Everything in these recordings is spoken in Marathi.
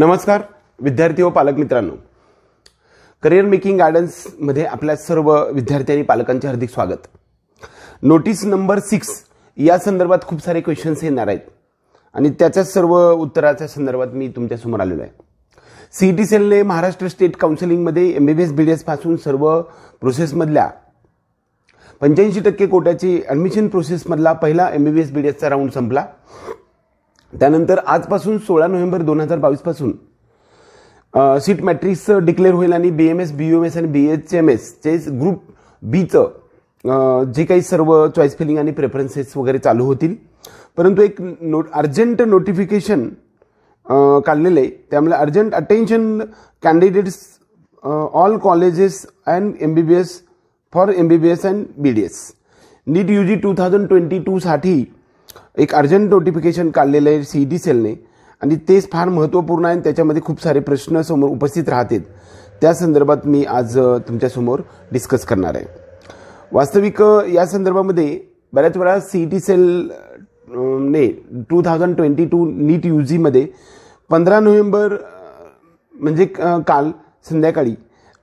नमस्कार विद्यार्थी व पालक मित्रांनो करिअर मेकिंग गार्डन्समध्ये आपल्या सर्व विद्यार्थी आणि पालकांचे हार्दिक स्वागत नोटीस नंबर सिक्स या संदर्भात खूप सारे क्वेश्चन्स येणार आहेत आणि त्याच्या सर्व उत्तराच्या संदर्भात मी तुमच्यासमोर आलेलो आहे सी टी सेलने महाराष्ट्र स्टेट काउन्सिलिंगमध्ये M B B S B D एसपासून सर्व प्रोसेसमधल्या पंच्याऐंशी टक्के कोट्याची ॲडमिशन प्रोसेसमधला पहिला M B B S B D एसचा राऊंड संपला त्यानंतर आजपासून सोळा नोव्हेंबर दोन हजार बावीसपासून सीट मॅट्रिक्स डिक्लेअर होईल आणि B M S B U S आणि बी एच एम ग्रुप बीचं जे काही सर्व चॉईस फिलिंग आणि प्रेफरन्सेस वगैरे चालू होतील परंतु एक नोट अर्जंट नोटिफिकेशन काढलेलं आहे त्यामुळे urgent attention candidates all colleges and M B B S for M B B S and B D S NEET U G two thousand twenty टूसाठी एक अर्जंट नोटिफिकेशन काढलेलं आहे सी डी सेलने आणि तेच फार महत्त्वपूर्ण आहे आणि त्याच्यामध्ये खूप सारे प्रश्न समोर उपस्थित राहतात त्या संदर्भात मी आज तुमच्यासमोर डिस्कस करणार आहे वास्तविक या संदर्भामध्ये बऱ्याच वेळा सी सेल सेलने two thousand twenty two NEET U जीमध्ये पंधरा नोव्हेंबर म्हणजे काल संध्याकाळी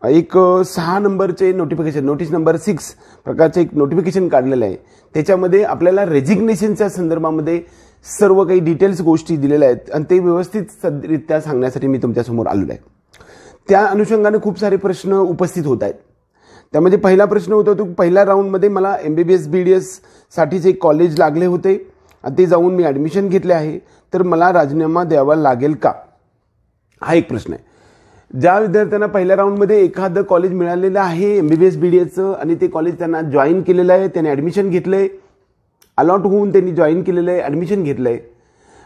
एक सहा नंबरचे नोटिफिकेशन नोटीस नंबर सिक्स प्रकारचे एक नोटिफिकेशन काढलेलं आहे त्याच्यामध्ये आपल्याला रेजिग्नेशनच्या संदर्भामध्ये सर्व काही डिटेल्स गोष्टी दिलेल्या आहेत आणि ते व्यवस्थित सदरित्या सांगण्यासाठी मी तुमच्यासमोर आलेलो आहे त्या अनुषंगाने खूप सारे प्रश्न उपस्थित होत आहेत त्यामध्ये पहिला प्रश्न होता तो पहिल्या राऊंडमध्ये मला M B B S B D एससाठीचे कॉलेज लागले होते आणि ते जाऊन मी ॲडमिशन घेतले आहे तर मला राजीनामा द्यावा लागेल का हा एक प्रश्न आहे ज्या विद्यार्थ्यांना पहिल्या राऊंडमध्ये एखादं कॉलेज मिळालेलं आहे M B B S B D एचं आणि ते कॉलेज त्यांना जॉईन केलेलं आहे त्यांनी ॲडमिशन घेतलं आहे अलॉट होऊन त्यांनी जॉईन केलेलं आहे ॲडमिशन घेतलं आहे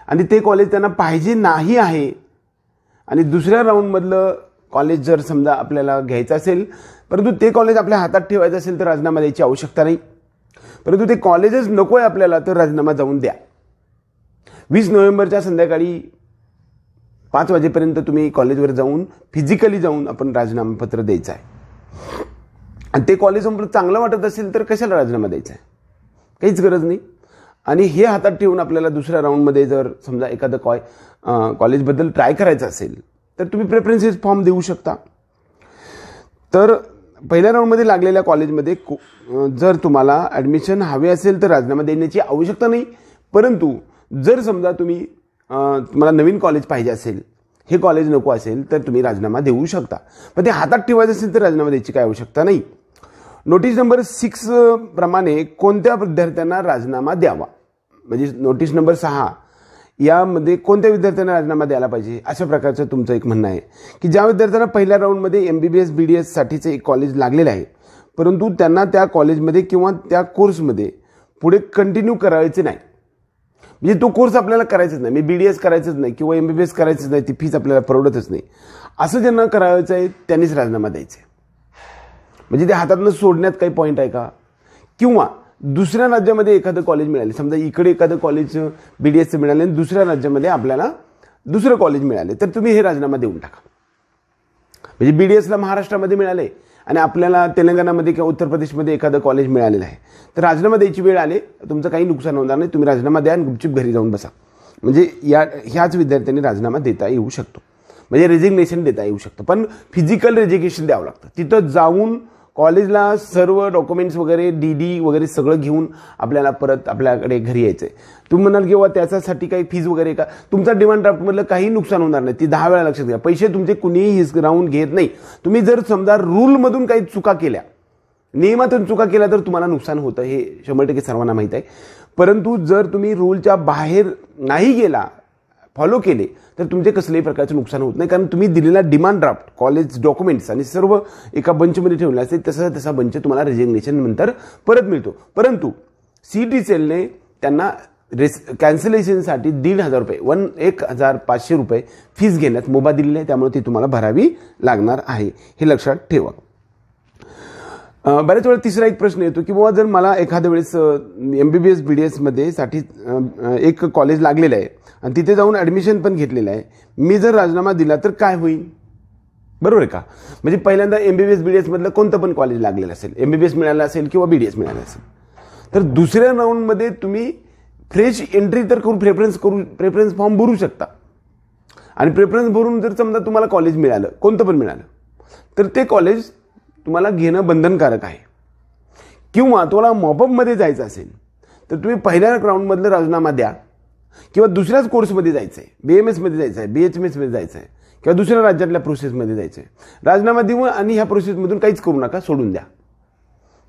आणि ते कॉलेज त्यांना पाहिजे नाही आहे आणि दुसऱ्या राऊंडमधलं कॉलेज जर समजा आपल्याला घ्यायचं असेल परंतु ते कॉलेज आपल्या हातात ठेवायचं असेल तर राजीनामा द्यायची आवश्यकता नाही परंतु ते कॉलेजच नको आहे आपल्याला तर राजीनामा जाऊन द्या वीस नोव्हेंबरच्या संध्याकाळी पाच वाजेपर्यंत तुम्ही कॉलेजवर जाऊन फिजिकली जाऊन आपण राजीनामापत्र द्यायचं आहे आणि ते कॉलेज चांगलं वाटत असेल तर कशाला राजीनामा द्यायचा आहे काहीच गरज नाही आणि हे हातात ठेवून आपल्याला दुसऱ्या राऊंडमध्ये जर समजा एखादं कॉ कॉलेजबद्दल ट्राय करायचं असेल तर तुम्ही प्रेफरन्सेस फॉर्म देऊ शकता तर पहिल्या राऊंडमध्ये लागलेल्या कॉलेजमध्ये जर तुम्हाला ॲडमिशन हवे असेल तर राजीनामा देण्याची आवश्यकता नाही परंतु जर समजा तुम्ही तुम्हाला नवीन कॉलेज पाहिजे असेल हे कॉलेज नको असेल तर तुम्ही राजीनामा देऊ शकता पण ते हातात ठेवायचं असेल तर राजीनामा द्यायची काय आवश्यकता नाही नोटीस नंबर सिक्स प्रमाणे कोणत्या विद्यार्थ्यांना राजीनामा द्यावा म्हणजे नोटीस नंबर सहा यामध्ये कोणत्या विद्यार्थ्यांना राजीनामा द्यायला पाहिजे अशा प्रकारचं तुमचं एक म्हणणं आहे की ज्या विद्यार्थ्यांना पहिल्या राऊंडमध्ये M B B S B D एससाठीचं एक कॉलेज लागलेलं आहे परंतु त्यांना त्या कॉलेजमध्ये किंवा त्या कोर्समध्ये पुढे कंटिन्यू करायचे नाही म्हणजे तो कोर्स आपल्याला करायचाच नाही मी बी डी एस करायचंच नाही किंवा एम बी बी एस करायचंच नाही ती फीज आपल्याला परवडतच नाही असं ज्यांना करायचं आहे त्यांनीच राजीनामा द्यायचा आहे म्हणजे ते हातातनं सोडण्यात काही पॉईंट आहे का किंवा दुसऱ्या राज्यामध्ये एखादं कॉलेज मिळाले समजा इकडे एखादं कॉलेज बी डी एसचं मिळालं आणि दुसऱ्या राज्यामध्ये आपल्याला दुसरं कॉलेज मिळाले तर तुम्ही हे राजीनामा देऊन टाका म्हणजे बी डी एसला महाराष्ट्रामध्ये मिळाले आणि आपल्याला तेलंगणामध्ये किंवा उत्तर प्रदेशमध्ये एखादं कॉलेज मिळालेलं आहे तर राजीनामा द्यायची वेळ आले तुमचं काही नुकसान होणार नाही तुम्ही राजीनामा द्या आणि गुपचूप घरी जाऊन बसा म्हणजे या ह्याच विद्यार्थ्यांनी राजीनामा देता येऊ शकतो म्हणजे रेजिग्नेशन देता येऊ शकतं पण फिजिकल रेजिग्नेशन द्यावं लागतं तिथं जाऊन कॉलेजला सर्व डॉक्युमेंट्स वगैरे डी डी वगैरे सगळं घेऊन आपल्याला परत आपल्याकडे घरी यायचं आहे तुम्ही म्हणाल किंवा त्याच्यासाठी काही फीज वगैरे का तुमचा डिमांड ड्राफ्टमधलं काही नुकसान होणार नाही ती दहा वेळा लक्षात घ्या पैसे तुमचे कुणीही राहून घेत नाही तुम्ही जर समजा रूलमधून काही चुका केल्या नियमातून चुका केल्या तर तुम्हाला नुकसान होतं हे शंभर टक्के सर्वांना माहीत आहे परंतु जर तुम्ही रूलच्या बाहेर नाही गेला फॉलो केले तर तुमचे कसलेही प्रकारचे नुकसान होत नाही कारण तुम्ही दिलेला डिमांड ड्राफ्ट कॉलेज डॉक्युमेंट्स आणि सर्व एका बंचमध्ये ठेवले असते तसा तसा बंच तुम्हाला रेजिग्नेशन नंतर परत मिळतो परंतु सी सेलने त्यांना रेस कॅन्सलेशनसाठी दीड हजार रुपये वन एक हजार पाचशे रुपये फीस घेण्यात मोबा दिलेली आहे त्यामुळे ती तुम्हाला भरावी लागणार आहे हे लक्षात ठेवा बऱ्याच वेळा तिसरा एक प्रश्न येतो की बाबा जर मला एखाद्या वेळेस M B B S B D एसमध्ये साठी एक कॉलेज लागलेलं आहे आणि तिथे जाऊन ॲडमिशन पण घेतलेलं आहे मी जर राजीनामा दिला तर काय होईल बरोबर आहे का म्हणजे पहिल्यांदा M B B S B D एसमधलं कोणतं पण कॉलेज लागलेलं असेल एम बी बी एस मिळालं असेल किंवा बी डी एस मिळालं असेल तर दुसऱ्या राऊंडमध्ये तुम्ही फ्रेश एंट्री तर करून प्रेफरन्स करू प्रेफरन्स फॉर्म भरू शकता आणि प्रेफरन्स भरून जर समजा तुम्हाला कॉलेज मिळालं कोणतं पण मिळालं तर ते कॉलेज तुम्हाला घेणं बंधनकारक आहे किंवा तुम्हाला मॉपअपमध्ये जायचं असेल तर तुम्ही पहिल्या राऊंडमधलं राजीनामा द्या किंवा दुसऱ्याच कोर्समध्ये जायचं आहे बी एम एसमध्ये जायचं आहे बी एच एम एसमध्ये जायचं आहे किंवा दुसऱ्या राज्यातल्या प्रोसेसमध्ये जायचं आहे राजीनामा देऊ आणि ह्या प्रोसेसमधून काहीच करू नका सोडून द्या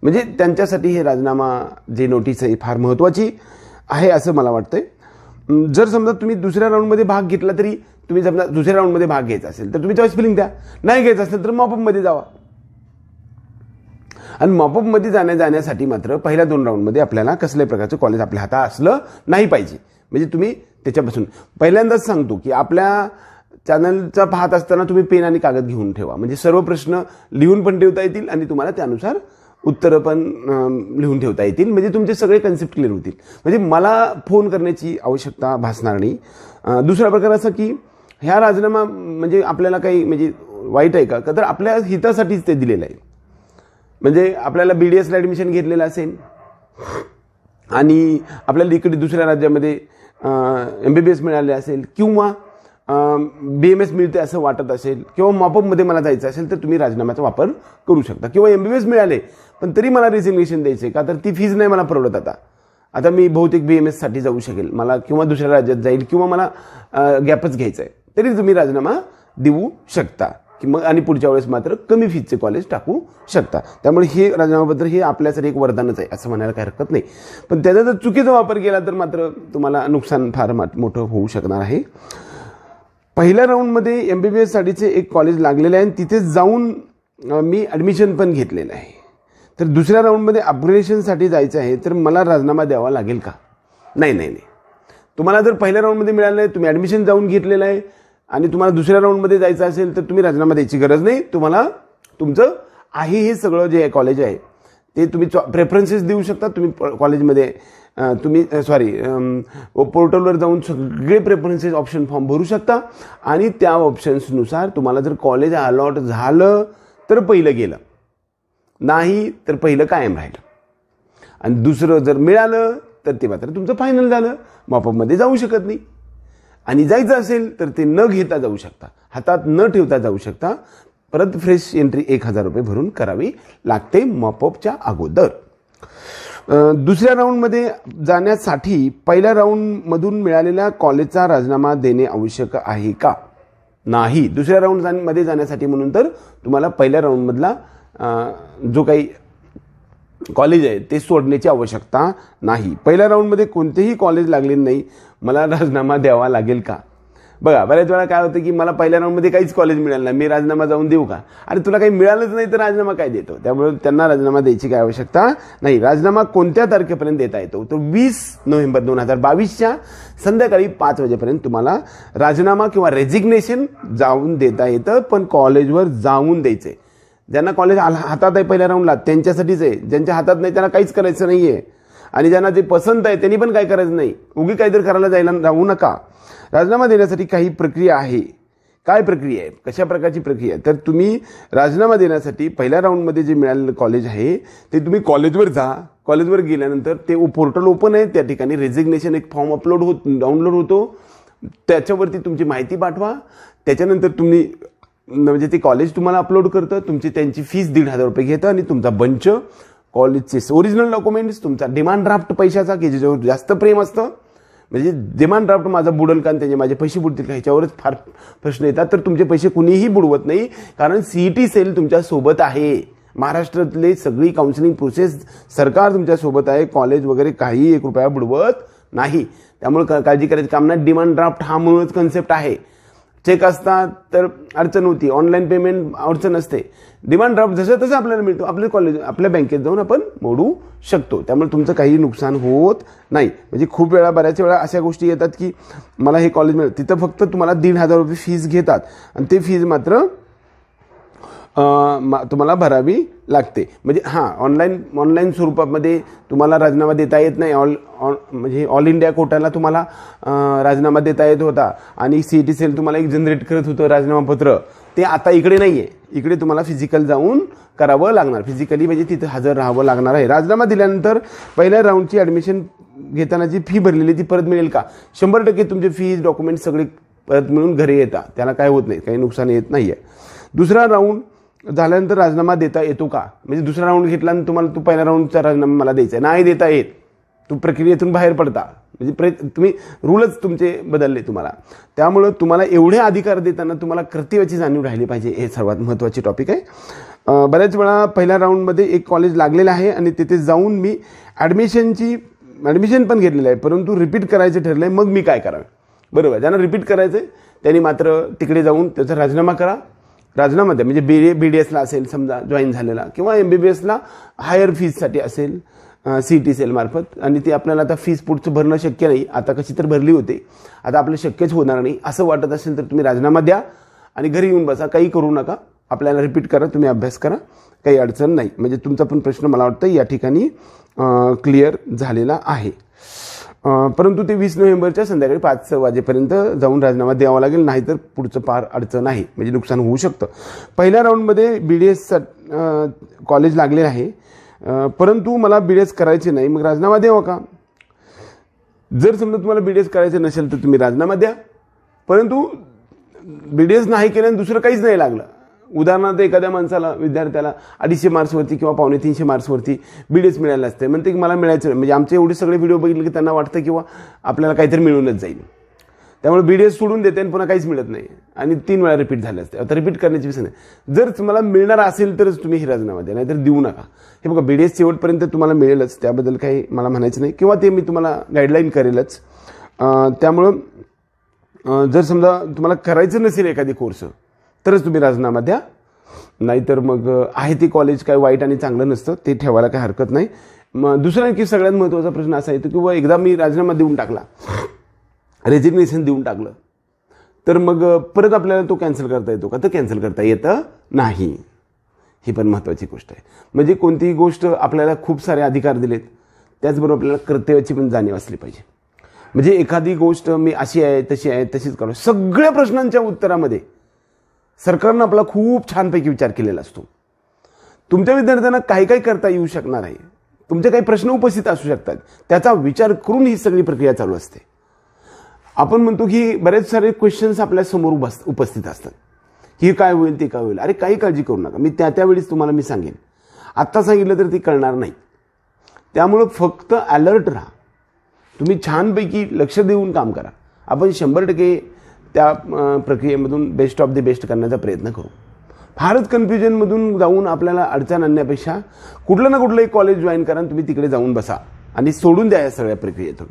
म्हणजे त्यांच्यासाठी हे राजीनामा जे नोटीस आहे फार महत्त्वाची आहे असं मला वाटतंय जर समजा तुम्ही दुसऱ्या राऊंडमध्ये भाग घेतला तरी तुम्ही समजा दुसऱ्या राऊंडमध्ये भाग घ्यायचा असेल तर तुम्ही चॉईस फिलिंग द्या नाही घ्यायचं असेल तर मॉपअपमध्ये जावा आणि मॉपअपमध्ये जाण्या जाण्यासाठी मात्र पहिल्या दोन राऊंडमध्ये आपल्याला कसल्याही प्रकारचं कॉलेज आपल्या हातात असलं नाही पाहिजे म्हणजे तुम्ही त्याच्यापासून पहिल्यांदाच सांगतो की आपल्या चॅनलचा पाहत असताना तुम्ही पेन आणि कागद घेऊन ठेवा म्हणजे सर्व प्रश्न लिहून पण ठेवता येतील आणि तुम्हाला त्यानुसार उत्तरं पण लिहून ठेवता येतील म्हणजे तुमचे सगळे कन्सेप्ट क्लिअर होतील म्हणजे मला फोन करण्याची आवश्यकता भासणार नाही दुसरा प्रकार असा की ह्या राजीनामा म्हणजे आपल्याला काही म्हणजे वाईट आहे का तर आपल्या हितासाठीच ते दिलेलं आहे म्हणजे आपल्याला बी डी एसला ॲडमिशन घेतलेलं असेल आणि आपल्याला इकडे दुसऱ्या राज्यामध्ये एम बी बी एस मिळाले असेल किंवा बी एम एस मिळते असं वाटत असेल किंवा मॉपअपमध्ये मला जायचं असेल तर तुम्ही राजीनाम्याचा वापर करू शकता किंवा एम बी बी एस मिळाले पण तरी मला रिझिग्नेशन द्यायचे का तर ती फीज नाही मला परवडत आता आता मी बहुतेक बी एम एससाठी जाऊ शकेल मला किंवा दुसऱ्या राज्यात जाईल किंवा मला गॅपच घ्यायचा आहे तरी तुम्ही राजीनामा देऊ शकता की मग आणि पुढच्या वेळेस मात्र कमी फीजचे कॉलेज टाकू शकता त्यामुळे हे राजीनामापत्र हे आपल्यासाठी एक वरदानच आहे असं म्हणायला काही हरकत नाही पण त्याचा जर चुकीचा वापर केला तर मात्र तुम्हाला नुकसान फार मोठं होऊ शकणार आहे पहिल्या राऊंडमध्ये एम बी बी एससाठीचे एक कॉलेज लागलेलं आहे आणि तिथे जाऊन मी ॲडमिशन पण घेतलेलं आहे तर दुसऱ्या राऊंडमध्ये अपग्रेडेशनसाठी जायचं आहे तर मला राजीनामा द्यावा लागेल का नाही नाही नाही तुम्हाला जर पहिल्या राऊंडमध्ये मिळालं आहे तुम्ही ॲडमिशन जाऊन घेतलेलं आहे आणि तुम्हाला दुसऱ्या राऊंडमध्ये जायचं असेल तर तुम्ही राजीनामा द्यायची गरज नाही तुम्हाला तुमचं आहे हे सगळं जे कॉलेज आहे ते तुम्ही प्रेफरन्सेस देऊ शकता तुम्ही कॉलेजमध्ये तुम्ही सॉरी पोर्टलवर जाऊन सगळे प्रेफरन्सेस ऑप्शन फॉर्म भरू शकता आणि त्या ऑप्शन्सनुसार तुम्हाला जर कॉलेज अलॉट झालं तर पहिलं गेलं नाही तर पहिलं कायम राहिलं आणि दुसरं जर मिळालं तर ते मात्र तुमचं फायनल झालं मॉपअपमध्ये जाऊ शकत नाही आणि जायचं असेल तर ते न घेता जाऊ शकता हातात न ठेवता जाऊ शकता परत फ्रेश एंट्री एक हजार रुपये भरून करावी लागते मॉपअपच्या अगोदर दुसऱ्या राऊंडमध्ये जाण्यासाठी पहिल्या राऊंडमधून मिळालेल्या कॉलेजचा राजीनामा देणे आवश्यक आहे का नाही दुसऱ्या राऊंडमध्ये जाण्यासाठी म्हणून तर तुम्हाला पहिल्या राऊंडमधला जो काही कॉलेज आहे ते सोडण्याची आवश्यकता नाही पहिल्या राऊंडमध्ये कोणतेही कॉलेज लागले नाही मला राजीनामा द्यावा लागेल का बघा बऱ्याच वेळा काय होतं की मला पहिल्या राऊंडमध्ये काहीच कॉलेज मिळालं नाही मी राजीनामा जाऊन देऊ का आणि तुला काही मिळालंच नाही तर राजीनामा काय देतो त्यामुळे त्यांना राजीनामा द्यायची काय आवश्यकता नाही राजीनामा कोणत्या तारखेपर्यंत देता येतो तो वीस नोव्हेंबर दोन हजार बावीसच्या संध्याकाळी पाच वाजेपर्यंत तुम्हाला राजीनामा किंवा रेजिग्नेशन जाऊन देता येतं पण कॉलेजवर जाऊन द्यायचं आहे ज्यांना कॉलेज हातात आहे पहिल्या राऊंडला त्यांच्यासाठीच आहे ज्यांच्या हातात नाही त्यांना काहीच करायचं नाही आहे आणि ज्यांना जे पसंत आहे त्यांनी पण काय करायचं नाही उगी काहीतरी करायला जायला राहू नका राजीनामा देण्यासाठी काही प्रक्रिया आहे काय प्रक्रिया आहे कशा प्रकारची प्रक्रिया आहे तर तुम्ही राजीनामा देण्यासाठी पहिल्या राऊंडमध्ये जे मिळालेलं कॉलेज आहे ते तुम्ही कॉलेजवर जा कॉलेजवर गेल्यानंतर ते पोर्टल ओपन आहे त्या ठिकाणी रेझिग्नेशन एक फॉर्म अपलोड होत डाउनलोड होतो त्याच्यावरती तुमची माहिती पाठवा त्याच्यानंतर तुम्ही म्हणजे ते कॉलेज तुम्हाला अपलोड करतं तुमची त्यांची फीस दीड हजार रुपये घेतं आणि तुमचा बंच कॉलेजचे ओरिजिनल डॉक्युमेंट्स तुमचा डिमांड ड्राफ्ट पैशाचा की ज्याच्यावर जास्त प्रेम असतं म्हणजे डिमांड ड्राफ्ट माझा बुडल का त्याचे माझे पैसे बुडतील का ह्याच्यावरच फार प्रश्न येतात तर तुमचे पैसे कुणीही बुडवत नाही कारण सीईटी सेल e तुमच्या सोबत आहे महाराष्ट्रातले सगळी काउन्सिलिंग प्रोसेस सरकार तुमच्या सोबत आहे कॉलेज वगैरे काही एक रुपया बुडवत नाही त्यामुळे काळजी करायची काम नाही डिमांड ड्राफ्ट हा मुळच कन्सेप्ट आहे चेक असतात तर अडचण होती ऑनलाईन पेमेंट अडचण असते डिमांड ड्राफ्ट जसं तसं आपल्याला मिळतो आपल्या कॉलेज आपल्या बँकेत जाऊन आपण मोडू शकतो त्यामुळे तुमचं काही नुकसान होत नाही म्हणजे खूप वेळा बऱ्याच वेळा अशा गोष्टी येतात की मला हे कॉलेज मिळतं तिथं फक्त तुम्हाला दीड हजार रुपये फीज घेतात आणि ते फीज मात्र तुम्हाला भरावी लागते म्हणजे हां ऑनलाईन ऑनलाईन स्वरूपामध्ये तुम्हाला राजीनामा देता येत नाही ऑल ऑन म्हणजे ऑल इंडिया कोटाला तुम्हाला राजीनामा देता येत होता आणि सी टी सेल तुम्हाला एक जनरेट करत होतं राजीनामापत्र ते आता इकडे नाही आहे इकडे तुम्हाला फिजिकल जाऊन करावं लागणार फिजिकली म्हणजे तिथं हजर राहावं लागणार आहे राजीनामा दिल्यानंतर पहिल्या राऊंडची ॲडमिशन घेताना जी फी भरलेली ती परत मिळेल का शंभर टक्के तुमचे फीज डॉक्युमेंट सगळे परत मिळून घरी येतात त्याला काय होत नाही काही नुकसान येत नाही आहे दुसरा राऊंड झाल्यानंतर राजीनामा देता येतो का म्हणजे दुसरा राऊंड घेतला आणि तुम्हाला तू पहिल्या राऊंडचा राजीनामा मला द्यायचा आहे नाही देता येत तू प्रक्रियेतून बाहेर पडता म्हणजे प्रे तुम्ही रूलच तुमचे बदलले तुम्हाला त्यामुळं तुम्हाला एवढे अधिकार देताना तुम्हाला कर्तव्याची जाणीव राहिली पाहिजे हे सर्वात महत्त्वाचे टॉपिक आहे बऱ्याच वेळा पहिल्या राऊंडमध्ये एक कॉलेज लागलेलं आहे आणि तिथे जाऊन मी ॲडमिशनची ॲडमिशन पण घेतलेलं आहे परंतु रिपीट करायचं ठरलं आहे मग मी काय करावं बरोबर ज्यांना रिपीट करायचं आहे त्यांनी मात्र तिकडे जाऊन त्याचा राजीनामा करा राजीनामा द्या म्हणजे बी बी डी एसला असेल समजा जॉईन झालेला किंवा एम बी बी एसला हायर फीजसाठी असेल सी टी सी आणि ती आपल्याला आता फीज पुढचं भरणं शक्य नाही आता कशी तर भरली होती आता आपलं शक्यच होणार नाही असं वाटत असेल तर तुम्ही राजीनामा द्या आणि घरी येऊन बसा काही करू नका आपल्याला रिपीट करा तुम्ही अभ्यास करा काही अडचण नाही म्हणजे तुमचा पण प्रश्न मला वाटतं या ठिकाणी क्लिअर झालेला आहे परंतु ते वीस नोव्हेंबरच्या संध्याकाळी पाच वाजेपर्यंत जाऊन राजीनामा द्यावा लागेल नाहीतर पुढचं पार अडचण आहे म्हणजे नुकसान होऊ शकतं पहिल्या राऊंडमध्ये बी डी एस कॉलेज लागले आहे परंतु मला बी डी एस करायचे नाही मग राजीनामा द्यावा का जर समजा तुम्हाला बी डी एस करायचं नसेल तर तुम्ही राजीनामा द्या परंतु बी डी एस नाही केल्यानं दुसरं काहीच नाही लागलं उदाहरणार्थ एखाद्या माणसाला विद्यार्थ्याला अडीचशे मार्क्सवरती किंवा पावणे तीनशे मार्क्सवरती बी एस मिळायला असते म्हणते की मला मिळायचं म्हणजे आमचे एवढे सगळे व्हिडिओ बघितले की त्यांना वाटतं किंवा आपल्याला काहीतरी मिळूनच जाईल त्यामुळे बी डी एस सोडून देते आणि पुन्हा काहीच मिळत नाही आणि तीन वेळा रिपीट झाले असते आता रिपीट करण्याची विषय नाही जर तुम्हाला मिळणार असेल तरच तुम्ही हिराजनामा द्या नाहीतर देऊ नका हे बघा बी डी एस शेवटपर्यंत तुम्हाला मिळेलच त्याबद्दल काही मला म्हणायचं नाही किंवा ते मी तुम्हाला गाईडलाईन करेलच त्यामुळं जर समजा तुम्हाला करायचं नसेल एखादी कोर्स तरच तुम्ही राजीनामा द्या नाहीतर मग आहे ते कॉलेज काय वाईट आणि चांगलं नसतं ते ठेवायला काही हरकत नाही मग दुसरा आणखी सगळ्यात महत्त्वाचा प्रश्न असा येतो की व एकदा मी राजीनामा देऊन टाकला रेजिग्नेशन देऊन टाकलं तर मग परत आपल्याला तो कॅन्सल करता येतो का तर कॅन्सल करता येतं नाही ही पण महत्त्वाची गोष्ट आहे म्हणजे कोणतीही गोष्ट आपल्याला खूप सारे अधिकार दिलेत त्याचबरोबर आपल्याला कर्तव्याची पण जाणीव असली पाहिजे म्हणजे एखादी गोष्ट मी अशी आहे तशी आहे तशीच करू सगळ्या प्रश्नांच्या उत्तरामध्ये सरकारनं आपला खूप छानपैकी विचार केलेला असतो तुमच्या विद्यार्थ्यांना काही काही करता येऊ शकणार आहे तुमचे काही प्रश्न उपस्थित असू शकतात त्याचा विचार करून ही सगळी प्रक्रिया चालू असते आपण म्हणतो की बरेच सारे क्वेश्चन्स आपल्या समोर उपस्थित असतात ही काय होईल ते काय होईल अरे काही काळजी करू नका मी त्या त्यावेळीच तुम्हाला मी सांगेन आत्ता सांगितलं तर ती कळणार नाही त्यामुळं फक्त अलर्ट राहा तुम्ही छानपैकी लक्ष देऊन काम करा आपण शंभर टक्के त्या प्रक्रियेमधून बेस्ट ऑफ द बेस्ट करण्याचा प्रयत्न करू फारच कन्फ्युजनमधून जाऊन आपल्याला अडचण आणण्यापेक्षा कुठलं ना कुठलं एक कॉलेज जॉईन करा तुम्ही तिकडे जाऊन बसा आणि सोडून द्या या सगळ्या प्रक्रियेतून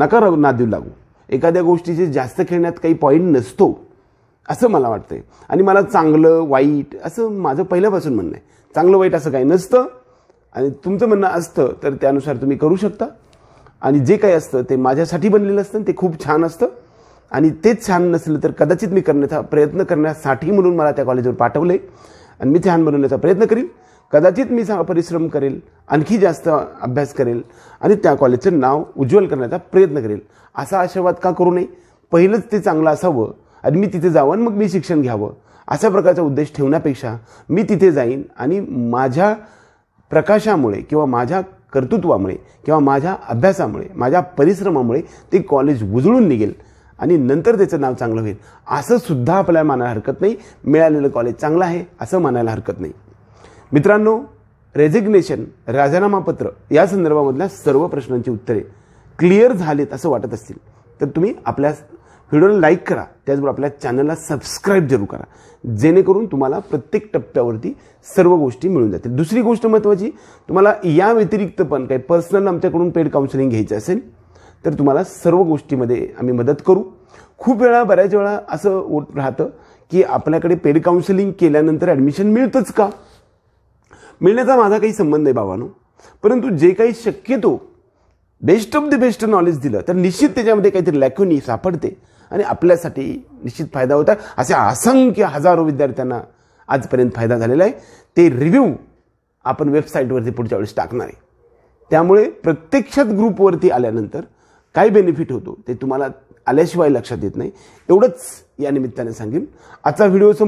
नका राहू नादू लागू एखाद्या गोष्टीचे जास्त खेळण्यात काही पॉईंट नसतो असं मला वाटतंय आणि मला चांगलं वाईट असं माझं पहिल्यापासून म्हणणं आहे चांगलं वाईट असं काही नसतं आणि तुमचं म्हणणं असतं तर त्यानुसार तुम्ही करू शकता आणि जे काही असतं ते माझ्यासाठी बनलेलं असतं ते खूप छान असतं आणि तेच छान नसलं तर कदाचित मी करण्याचा प्रयत्न करण्यासाठी म्हणून मला त्या कॉलेजवर पाठवलं आहे आणि मी छान बनवण्याचा प्रयत्न करीन कदाचित मी सा परिश्रम करेल आणखी जास्त अभ्यास करेल आणि त्या कॉलेजचं नाव उज्ज्वल करण्याचा प्रयत्न करेल असा आशीर्वाद का करू नये पहिलंच ते चांगलं असावं आणि मी तिथे जावं मग मी शिक्षण घ्यावं अशा प्रकारचा उद्देश ठेवण्यापेक्षा मी तिथे जाईन आणि माझ्या प्रकाशामुळे किंवा माझ्या कर्तृत्वामुळे किंवा माझ्या अभ्यासामुळे माझ्या परिश्रमामुळे ते कॉलेज उजळून निघेल आणि नंतर त्याचं नाव चांगलं होईल असं सुद्धा आपल्याला मानायला हरकत नाही मिळालेलं कॉलेज चांगलं आहे असं मानायला हरकत नाही मित्रांनो रेझिग्नेशन पत्र या संदर्भामधल्या सर्व प्रश्नांची उत्तरे क्लिअर झालीत असं वाटत असतील तर तुम्ही आपल्या व्हिडिओला लाईक करा त्याचबरोबर आपल्या चॅनलला सबस्क्राईब जरूर करा जेणेकरून तुम्हाला प्रत्येक टप्प्यावरती सर्व गोष्टी मिळून जातील दुसरी गोष्ट महत्त्वाची तुम्हाला या व्यतिरिक्त पण काही पर्सनल आमच्याकडून पेड काउन्सिलिंग घ्यायचं असेल तर तुम्हाला सर्व गोष्टीमध्ये आम्ही मदत करू खूप वेळा बऱ्याच वेळा असं होत राहतं की आपल्याकडे पेड काउन्सिलिंग केल्यानंतर ॲडमिशन मिळतंच का मिळण्याचा माझा काही संबंध आहे बाबानो परंतु जे काही शक्यतो best of the best knowledge दिलं तर निश्चित त्याच्यामध्ये काहीतरी लॅक्युनी सापडते आणि आपल्यासाठी निश्चित फायदा होता असे असंख्य हजारो विद्यार्थ्यांना आजपर्यंत फायदा झालेला आहे ते रिव्ह्यू आपण वेबसाईटवरती पुढच्या वेळेस टाकणार आहे त्यामुळे प्रत्यक्षात ग्रुपवरती आल्यानंतर काय बेनिफिट होतो ते तुम्हाला आल्याशिवाय लक्षात येत नाही एवढंच या निमित्ताने सांगेन आजचा व्हिडिओ